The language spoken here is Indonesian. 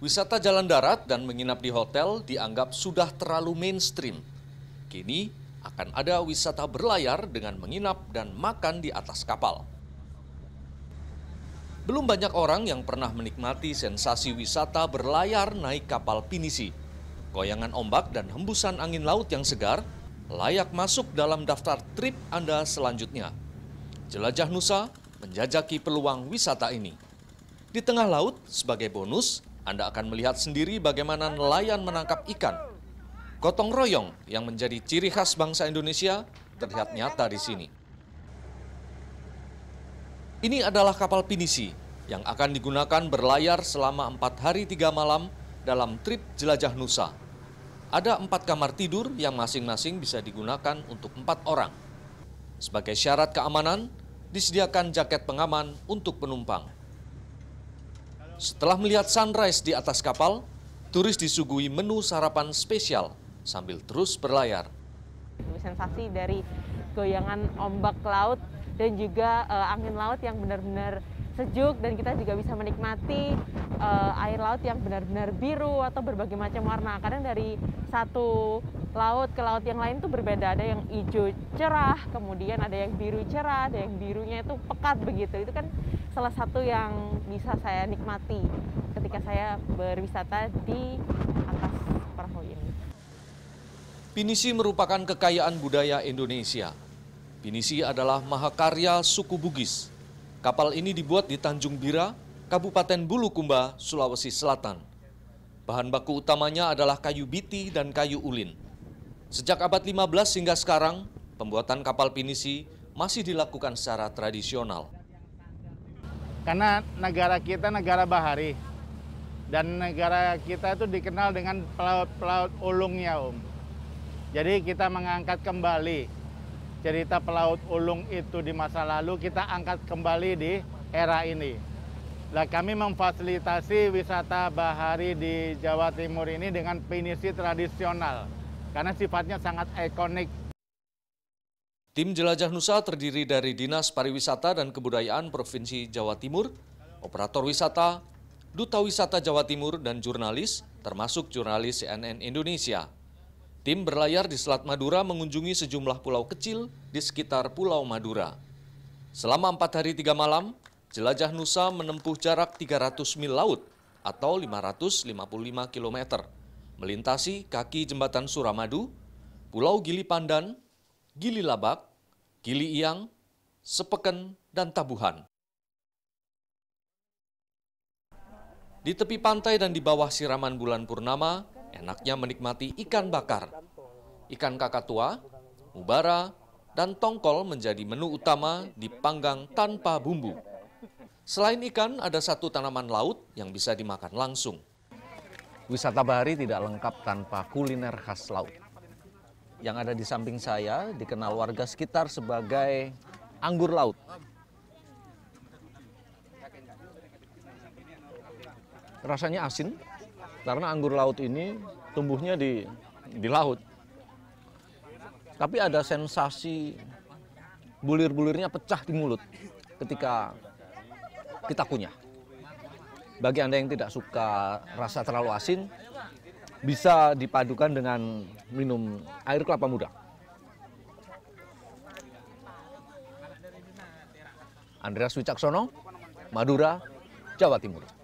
Wisata jalan darat dan menginap di hotel dianggap sudah terlalu mainstream. Kini akan ada wisata berlayar dengan menginap dan makan di atas kapal. Belum banyak orang yang pernah menikmati sensasi wisata berlayar naik kapal pinisi. Goyangan ombak dan hembusan angin laut yang segar layak masuk dalam daftar trip Anda selanjutnya. Jelajah Nusa menjajaki peluang wisata ini. Di tengah laut, sebagai bonus, anda akan melihat sendiri bagaimana nelayan menangkap ikan. Gotong royong yang menjadi ciri khas bangsa Indonesia terlihat nyata di sini. Ini adalah kapal pinisi yang akan digunakan berlayar selama empat hari tiga malam dalam trip jelajah Nusa. Ada empat kamar tidur yang masing-masing bisa digunakan untuk empat orang. Sebagai syarat keamanan, disediakan jaket pengaman untuk penumpang. Setelah melihat sunrise di atas kapal, turis disuguhi menu sarapan spesial sambil terus berlayar. Sensasi dari goyangan ombak laut dan juga uh, angin laut yang benar-benar sejuk dan kita juga bisa menikmati uh, air laut yang benar-benar biru atau berbagai macam warna. Kadang dari satu laut ke laut yang lain tuh berbeda. Ada yang hijau cerah, kemudian ada yang biru cerah, ada yang birunya itu pekat begitu. Itu kan salah satu yang bisa saya nikmati ketika saya berwisata di atas perahu ini. Pinisi merupakan kekayaan budaya Indonesia. Pinisi adalah mahakarya suku Bugis Kapal ini dibuat di Tanjung Bira, Kabupaten Bulukumba, Sulawesi Selatan. Bahan baku utamanya adalah kayu biti dan kayu ulin. Sejak abad 15 hingga sekarang, pembuatan kapal pinisi masih dilakukan secara tradisional. Karena negara kita negara bahari, dan negara kita itu dikenal dengan pelaut-pelaut ulungnya, Om. Jadi kita mengangkat kembali cerita Pelaut Ulung itu di masa lalu kita angkat kembali di era ini. Nah, kami memfasilitasi wisata bahari di Jawa Timur ini dengan pinisi tradisional karena sifatnya sangat ikonik. Tim Jelajah Nusa terdiri dari Dinas Pariwisata dan Kebudayaan Provinsi Jawa Timur, operator wisata, duta wisata Jawa Timur dan jurnalis termasuk jurnalis CNN Indonesia. Tim berlayar di Selat Madura mengunjungi sejumlah pulau kecil di sekitar Pulau Madura. Selama empat hari tiga malam, Jelajah Nusa menempuh jarak 300 mil laut atau 555 km, melintasi kaki jembatan Suramadu, Pulau Gili Pandan, Gili Labak, Gili Iang, Sepeken, dan Tabuhan. Di tepi pantai dan di bawah siraman bulan purnama, Enaknya menikmati ikan bakar. Ikan kakatua, mubara, dan tongkol menjadi menu utama dipanggang tanpa bumbu. Selain ikan, ada satu tanaman laut yang bisa dimakan langsung. Wisata bahari tidak lengkap tanpa kuliner khas laut. Yang ada di samping saya dikenal warga sekitar sebagai anggur laut. Rasanya asin, karena anggur laut ini tumbuhnya di di laut. Tapi ada sensasi bulir-bulirnya pecah di mulut ketika kita kunyah. Bagi Anda yang tidak suka rasa terlalu asin, bisa dipadukan dengan minum air kelapa muda. Andreas Wicaksono, Madura, Jawa Timur.